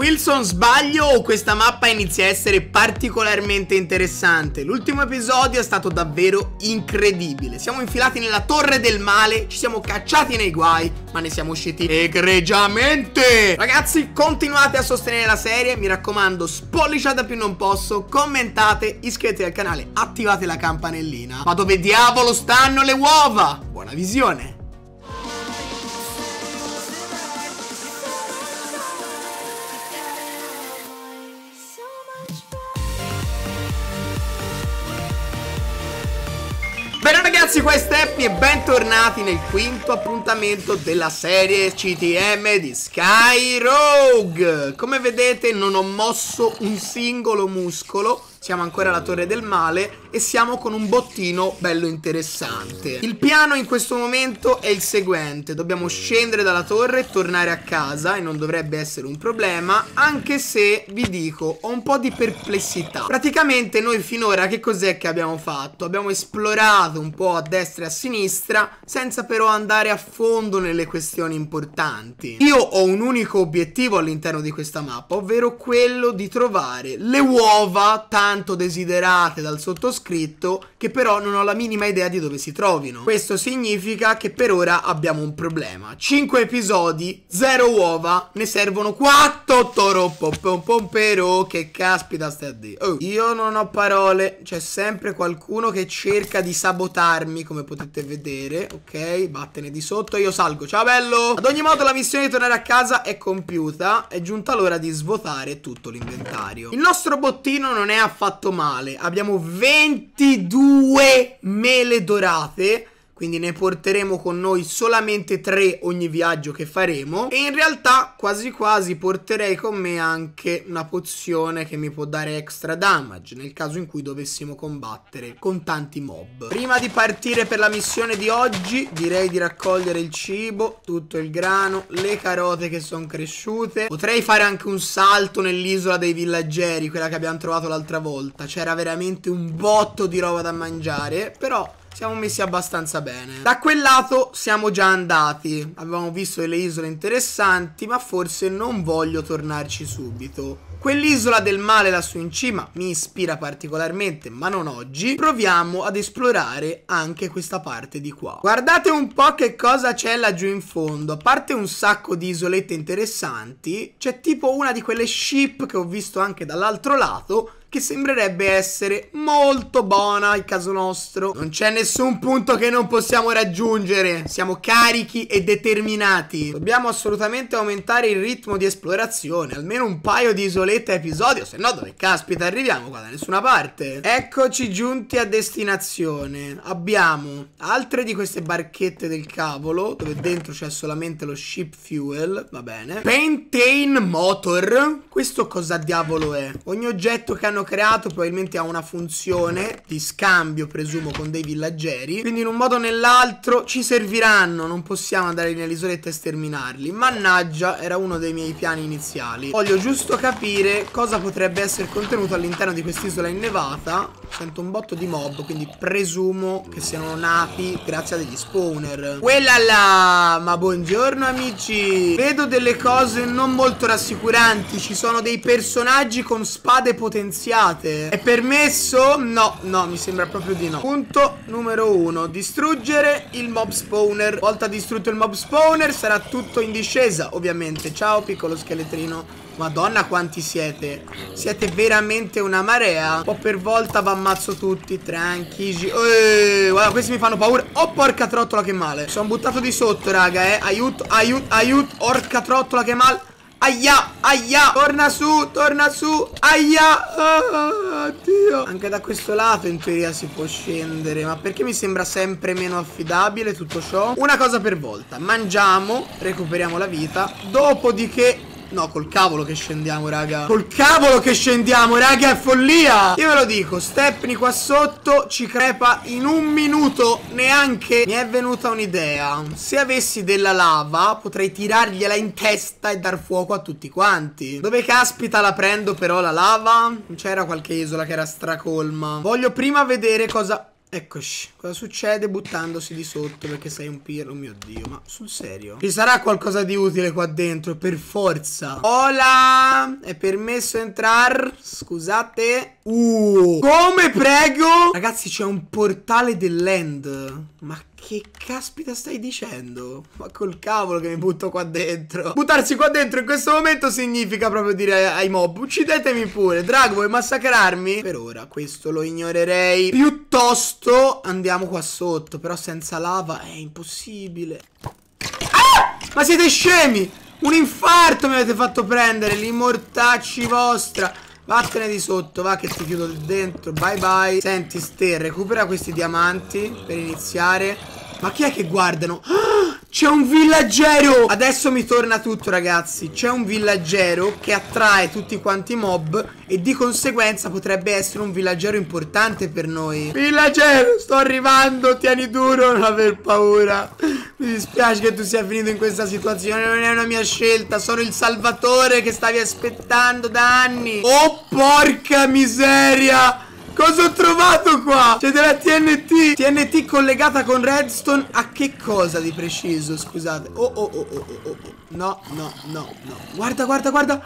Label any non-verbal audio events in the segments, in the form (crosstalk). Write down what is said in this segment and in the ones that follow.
Wilson sbaglio o questa mappa inizia a essere particolarmente interessante? L'ultimo episodio è stato davvero incredibile. Siamo infilati nella torre del male, ci siamo cacciati nei guai, ma ne siamo usciti egregiamente. Ragazzi, continuate a sostenere la serie, mi raccomando, spolliciate più non posso, commentate, iscrivetevi al canale, attivate la campanellina. Ma dove diavolo stanno le uova? Buona visione! ragazzi, qua è Happy e bentornati nel quinto appuntamento della serie CTM di Sky Rogue Come vedete non ho mosso un singolo muscolo, siamo ancora alla Torre del Male e siamo con un bottino bello interessante. Il piano in questo momento è il seguente, dobbiamo scendere dalla torre e tornare a casa e non dovrebbe essere un problema, anche se vi dico ho un po' di perplessità. Praticamente noi finora che cos'è che abbiamo fatto? Abbiamo esplorato un po' a destra e a sinistra senza però andare a fondo nelle questioni importanti. Io ho un unico obiettivo all'interno di questa mappa, ovvero quello di trovare le uova tanto desiderate dal sottoscritto scritto che però non ho la minima idea di dove si trovino. Questo significa che per ora abbiamo un problema. 5 episodi, 0 uova, ne servono 4 toro pom pompero che caspita stai a dire. Oh. Io non ho parole, c'è sempre qualcuno che cerca di sabotarmi come potete vedere, ok? Battene di sotto, io salgo, ciao bello! Ad ogni modo la missione di tornare a casa è compiuta, è giunta l'ora di svuotare tutto l'inventario. Il nostro bottino non è affatto male, abbiamo 20 22 mele dorate quindi ne porteremo con noi solamente tre ogni viaggio che faremo e in realtà quasi quasi porterei con me anche una pozione che mi può dare extra damage nel caso in cui dovessimo combattere con tanti mob prima di partire per la missione di oggi direi di raccogliere il cibo tutto il grano le carote che sono cresciute potrei fare anche un salto nell'isola dei villaggeri quella che abbiamo trovato l'altra volta c'era veramente un botto di roba da mangiare però siamo messi abbastanza bene. Da quel lato siamo già andati. Avevamo visto delle isole interessanti, ma forse non voglio tornarci subito. Quell'isola del male lassù in cima mi ispira particolarmente, ma non oggi. Proviamo ad esplorare anche questa parte di qua. Guardate un po' che cosa c'è laggiù in fondo. A parte un sacco di isolette interessanti, c'è tipo una di quelle ship che ho visto anche dall'altro lato che sembrerebbe essere molto buona in caso nostro. Non c'è nessun punto che non possiamo raggiungere. Siamo carichi e determinati. Dobbiamo assolutamente aumentare il ritmo di esplorazione, almeno un paio di isolette a episodio, se no dove caspita arriviamo qua da nessuna parte. Eccoci giunti a destinazione. Abbiamo altre di queste barchette del cavolo, dove dentro c'è solamente lo ship fuel, va bene. Pentane motor. Questo cosa diavolo è? Ogni oggetto che hanno terreno creato probabilmente ha una funzione di scambio, presumo, con dei villaggeri. Quindi in un modo o nell'altro ci serviranno, non possiamo andare nell'isoletta e sterminarli. Mannaggia, era uno dei miei piani iniziali. Voglio giusto capire cosa potrebbe essere contenuto all'interno di quest'isola innevata Sento un botto di mob, quindi presumo che siano nati grazie a degli spawner. Quella là! Ma buongiorno amici! Vedo delle cose non molto rassicuranti. Ci sono dei personaggi con spade potenziate. È permesso? No, no, mi sembra proprio di no. Punto numero uno. Distruggere il mob spawner. Volta distrutto il mob spawner sarà tutto in discesa, ovviamente. Ciao piccolo scheletrino. Madonna quanti siete Siete veramente una marea Un po' per volta vi ammazzo tutti Tranquilli Guarda questi mi fanno paura Oh porca trottola che male Sono buttato di sotto raga eh Aiuto aiuto aiuto Orca trottola che male Aia, aia, torna su, torna su, aia, ah, oddio Anche da questo lato in teoria si può scendere Ma perché mi sembra sempre meno affidabile tutto ciò? Una cosa per volta, mangiamo, recuperiamo la vita Dopodiché No, col cavolo che scendiamo, raga. Col cavolo che scendiamo, raga, è follia. Io ve lo dico, Stepney qua sotto ci crepa in un minuto neanche. Mi è venuta un'idea. Se avessi della lava, potrei tirargliela in testa e dar fuoco a tutti quanti. Dove caspita la prendo però la lava? Non c'era qualche isola che era stracolma. Voglio prima vedere cosa... Eccoci, cosa succede buttandosi di sotto perché sei un pirro? Oh mio dio, ma sul serio? Ci sarà qualcosa di utile qua dentro, per forza Hola, è permesso entrare? Scusate Uh, come prego? Ragazzi c'è un portale dell'end Ma che caspita stai dicendo? Ma col cavolo che mi butto qua dentro. Buttarsi qua dentro in questo momento significa proprio dire ai mob uccidetemi pure. Drago vuoi massacrarmi? Per ora questo lo ignorerei. Piuttosto andiamo qua sotto. Però senza lava è impossibile. Ah! Ma siete scemi! Un infarto mi avete fatto prendere, l'immortacci vostra. Vattene di sotto, va che ti chiudo dentro. Bye bye. Senti, Ste, recupera questi diamanti per iniziare. Ma chi è che guardano? (gasps) c'è un villaggero! Adesso mi torna tutto, ragazzi. C'è un villaggero che attrae tutti quanti i mob e di conseguenza potrebbe essere un villaggero importante per noi. Villaggero, sto arrivando, tieni duro, non aver paura. Mi dispiace che tu sia finito in questa situazione, non è una mia scelta, sono il salvatore che stavi aspettando da anni. Oh porca miseria! Cosa ho trovato qua? C'è della TNT TNT collegata con redstone A che cosa di preciso? Scusate Oh oh oh oh oh oh, oh. No no no no Guarda guarda guarda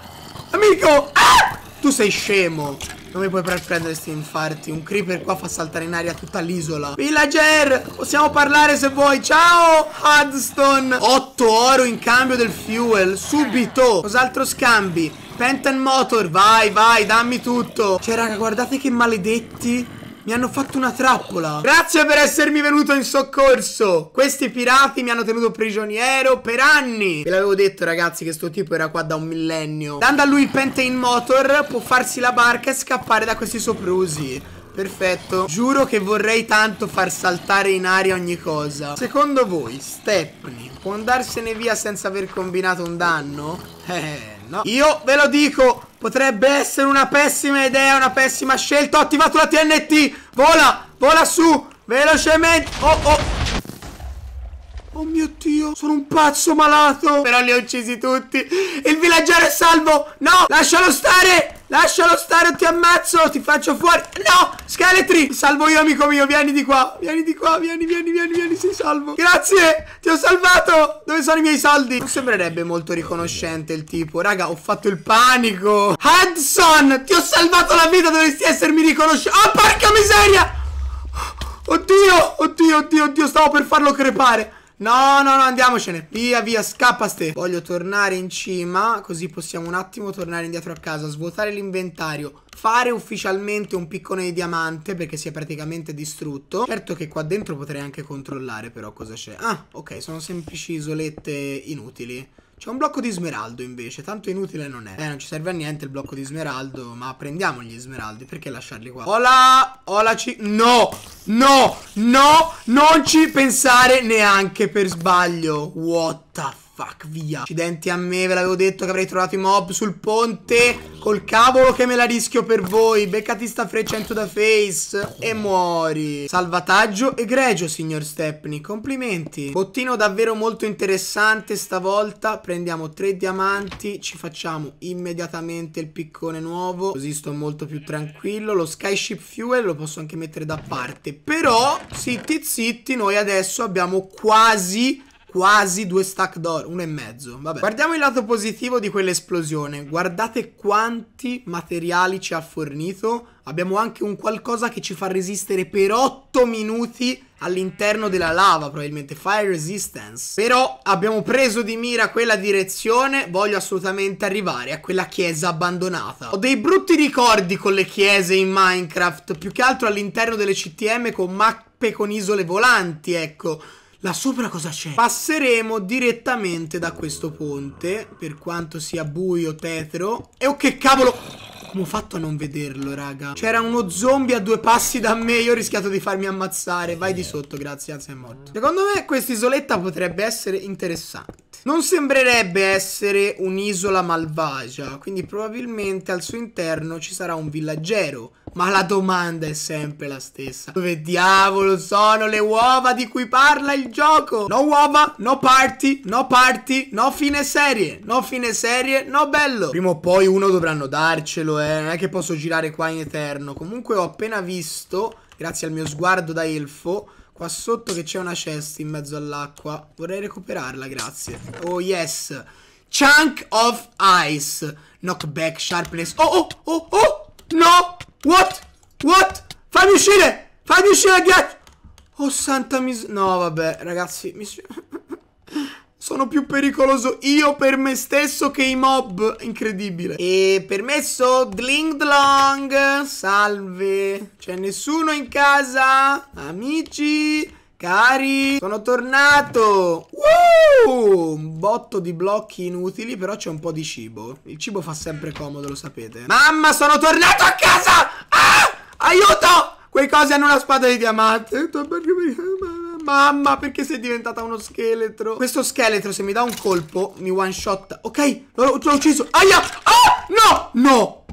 Amico Ah tu sei scemo. Non mi puoi prendere sti infarti. Un creeper qua fa saltare in aria tutta l'isola. Villager, possiamo parlare se vuoi. Ciao, Hudston 8 oro in cambio del fuel. Subito. Cos'altro scambi? Penten Motor, vai, vai, dammi tutto. Cioè, raga, guardate che maledetti mi hanno fatto una trappola Grazie per essermi venuto in soccorso Questi pirati mi hanno tenuto prigioniero per anni Ve l'avevo detto ragazzi che sto tipo era qua da un millennio Dando a lui il Pentane Motor Può farsi la barca e scappare da questi soprusi Perfetto Giuro che vorrei tanto far saltare in aria ogni cosa Secondo voi Stepney può andarsene via senza aver combinato un danno? Eh No. Io ve lo dico, potrebbe essere una pessima idea, una pessima scelta. Ho attivato la TNT. Vola, vola su, velocemente. Oh, oh. Oh mio Dio, sono un pazzo malato. Però li ho uccisi tutti. Il villaggiare è salvo. No, lascialo stare. Lascialo stare o ti ammazzo, ti faccio fuori. No, scheletri. salvo io, amico mio. Vieni di qua. Vieni di qua. Vieni, vieni, vieni, vieni. Sei salvo. Grazie, ti ho salvato. Dove sono i miei soldi? Non sembrerebbe molto riconoscente il tipo. Raga, ho fatto il panico. Hudson, ti ho salvato la vita. Dovresti essermi riconosciuto Oh, porca miseria. Oddio, oddio, oddio, oddio, stavo per farlo crepare No, no, no, andiamocene. Via, via, scappa ste. Voglio tornare in cima, così possiamo un attimo tornare indietro a casa, svuotare l'inventario. Fare ufficialmente un piccone di diamante perché si è praticamente distrutto Certo che qua dentro potrei anche controllare però cosa c'è Ah ok sono semplici isolette inutili c'è un blocco di smeraldo invece, tanto inutile non è. Eh, non ci serve a niente il blocco di smeraldo, ma prendiamo gli smeraldi, perché lasciarli qua? Ola! Ola ci... No! No! No! Non ci pensare neanche per sbaglio. What the fuck? Fuck, via. Accidenti a me, ve l'avevo detto che avrei trovato i mob sul ponte. Col cavolo che me la rischio per voi. Beccati sta freccia in the face e muori. Salvataggio egregio, signor Stepney. Complimenti. Bottino davvero molto interessante stavolta. Prendiamo tre diamanti. Ci facciamo immediatamente il piccone nuovo. Così sto molto più tranquillo. Lo skyship fuel lo posso anche mettere da parte. Però, zitti zitti, noi adesso abbiamo quasi quasi due stack d'oro, uno e mezzo, vabbè. Guardiamo il lato positivo di quell'esplosione, guardate quanti materiali ci ha fornito, abbiamo anche un qualcosa che ci fa resistere per 8 minuti all'interno della lava probabilmente Fire Resistance Però abbiamo preso di mira quella direzione Voglio assolutamente arrivare a quella chiesa abbandonata Ho dei brutti ricordi con le chiese in Minecraft Più che altro all'interno delle CTM con mappe con isole volanti ecco Là sopra cosa c'è? Passeremo direttamente da questo ponte, per quanto sia buio, tetro. E oh che cavolo! Come ho fatto a non vederlo, raga? C'era uno zombie a due passi da me, io ho rischiato di farmi ammazzare. Vai di sotto, grazie, anzi è morto. Secondo me questa isoletta potrebbe essere interessante. Non sembrerebbe essere un'isola malvagia, quindi probabilmente al suo interno ci sarà un villaggero ma la domanda è sempre la stessa. Dove diavolo sono le uova di cui parla il gioco? No uova, no party, no party, no fine serie. No fine serie, no bello. Prima o poi uno dovranno darcelo, eh. Non è che posso girare qua in eterno. Comunque ho appena visto, grazie al mio sguardo da elfo, Qua sotto che c'è una cesta in mezzo all'acqua. Vorrei recuperarla, grazie. Oh, yes. Chunk of ice. Knockback, sharpness. Oh, oh, oh, oh. No! What? What? Fammi uscire! Fammi uscire, ghiaccio! Oh, santa mis... No, vabbè, ragazzi, mi... (laughs) Sono più pericoloso io per me stesso che i mob. Incredibile. E permesso, dling dlong. Salve. C'è nessuno in casa? Amici? Cari, sono tornato! Woo! Un botto di blocchi inutili, però c'è un po' di cibo. Il cibo fa sempre comodo, lo sapete. Mamma, sono tornato a casa! Ah! Aiuto! Quei cosi hanno una spada di diamante. Mamma, perché sei diventata uno scheletro? Questo scheletro, se mi dà un colpo, mi one shot. Ok, l'ho ucciso. Aia! Ah! No! No!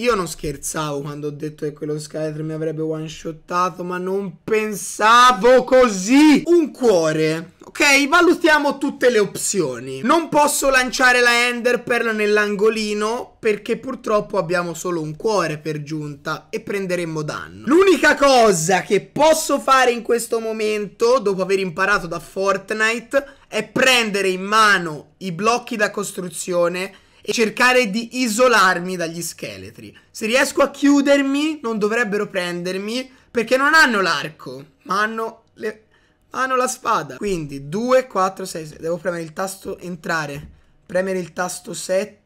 Io non scherzavo quando ho detto che quello scheletro mi avrebbe one shottato, ma non pensavo così. Un cuore. Ok, valutiamo tutte le opzioni. Non posso lanciare la Ender Pearl nell'angolino perché purtroppo abbiamo solo un cuore per giunta e prenderemmo danno. L'unica cosa che posso fare in questo momento, dopo aver imparato da Fortnite, è prendere in mano i blocchi da costruzione e cercare di isolarmi dagli scheletri. Se riesco a chiudermi, non dovrebbero prendermi perché non hanno l'arco, ma hanno, le... hanno la spada. Quindi 2, 4, 6, 6. Devo premere il tasto entrare. Premere il tasto 7.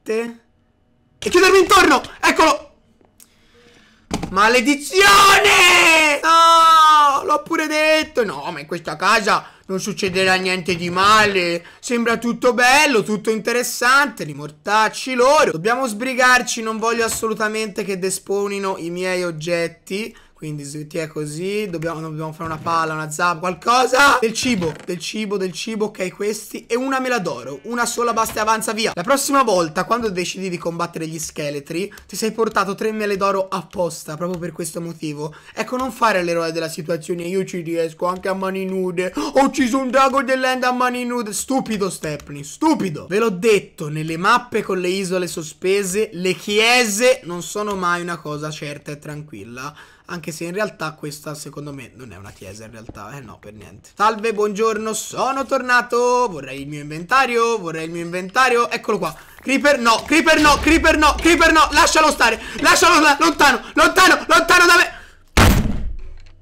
E chiudermi intorno! Eccolo! Maledizione! No! Ah! l'ho pure detto. No, ma in questa casa non succederà niente di male. Sembra tutto bello, tutto interessante. Li mortacci loro. Dobbiamo sbrigarci, non voglio assolutamente che desponino i miei oggetti. Quindi ti è così dobbiamo, dobbiamo, fare una palla, una zappa, qualcosa Del cibo, del cibo, del cibo Ok questi E una mela d'oro Una sola basta e avanza via La prossima volta quando decidi di combattere gli scheletri Ti sei portato tre mele d'oro apposta Proprio per questo motivo Ecco non fare l'eroe della situazione Io ci riesco anche a mani nude Ho ucciso un drago dell'end a mani nude Stupido Stepney, stupido Ve l'ho detto Nelle mappe con le isole sospese Le chiese non sono mai una cosa certa e tranquilla anche se in realtà questa secondo me non è una chiesa in realtà Eh no per niente Salve buongiorno sono tornato Vorrei il mio inventario Vorrei il mio inventario Eccolo qua Creeper no Creeper no Creeper no Creeper no Lascialo stare Lascialo stare Lontano Lontano Lontano da me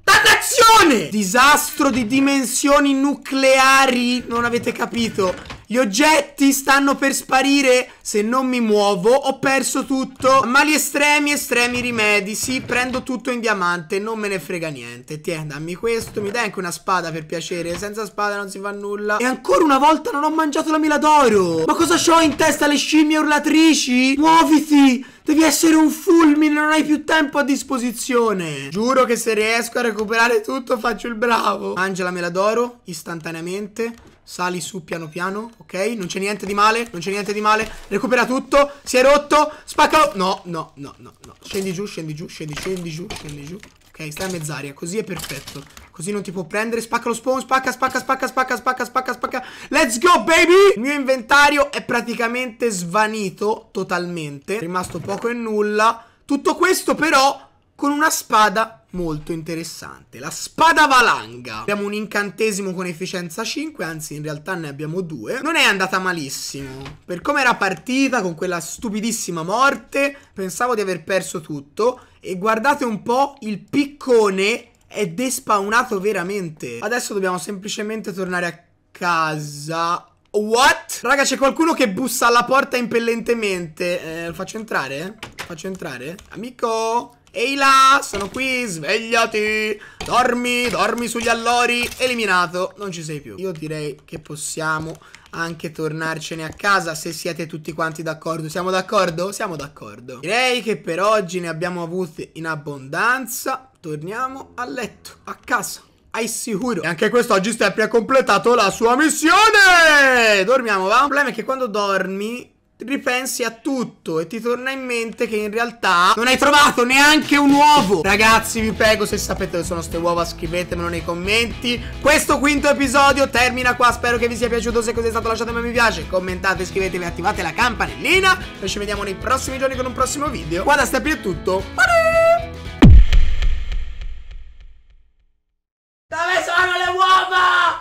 Dannazione Disastro di dimensioni nucleari Non avete capito gli oggetti stanno per sparire Se non mi muovo Ho perso tutto Mali estremi, estremi rimedi Sì, prendo tutto in diamante Non me ne frega niente Tieni, dammi questo Mi dai anche una spada per piacere Senza spada non si fa nulla E ancora una volta non ho mangiato la mela d'oro Ma cosa c'ho in testa le scimmie urlatrici? Muoviti Devi essere un fulmine, non hai più tempo a disposizione. Giuro che se riesco a recuperare tutto faccio il bravo. Mangia la mela d'oro istantaneamente. Sali su piano piano, ok? Non c'è niente di male, non c'è niente di male. Recupera tutto, si è rotto, spacca... No, no, no, no, no. Scendi giù, scendi giù, scendi, scendi giù, scendi giù. Ok, stai a mezz'aria, così è perfetto. Così non ti può prendere, spacca lo spawn, spacca, spacca, spacca, spacca, spacca, spacca, spacca. Let's go, baby! Il mio inventario è praticamente svanito totalmente. È rimasto poco e nulla. Tutto questo però con una spada molto interessante. La spada valanga. Abbiamo un incantesimo con efficienza 5, anzi in realtà ne abbiamo due. Non è andata malissimo. Per come era partita con quella stupidissima morte, pensavo di aver perso tutto. E guardate un po' il piccone è despawnato veramente. Adesso dobbiamo semplicemente tornare a casa. What? Raga, c'è qualcuno che bussa alla porta impellentemente. Eh, lo faccio entrare? faccio entrare? Amico? Ehi là, sono qui, svegliati Dormi, dormi sugli allori Eliminato, non ci sei più Io direi che possiamo anche tornarcene a casa se siete tutti quanti d'accordo. Siamo d'accordo? Siamo d'accordo. Direi che per oggi ne abbiamo avute in abbondanza. Torniamo a letto, a casa. Ai sicuro. E anche quest'oggi Steppi ha completato la sua missione. Dormiamo, va? Il problema è che quando dormi ripensi a tutto e ti torna in mente che in realtà non hai trovato neanche un uovo. Ragazzi, vi prego, se sapete dove sono queste uova, scrivetemelo nei commenti. Questo quinto episodio termina qua. Spero che vi sia piaciuto. Se così è stato, lasciatemi un mi piace, commentate, iscrivetevi, attivate la campanellina. Noi ci vediamo nei prossimi giorni con un prossimo video. Qua da Steppi è tutto. Bye!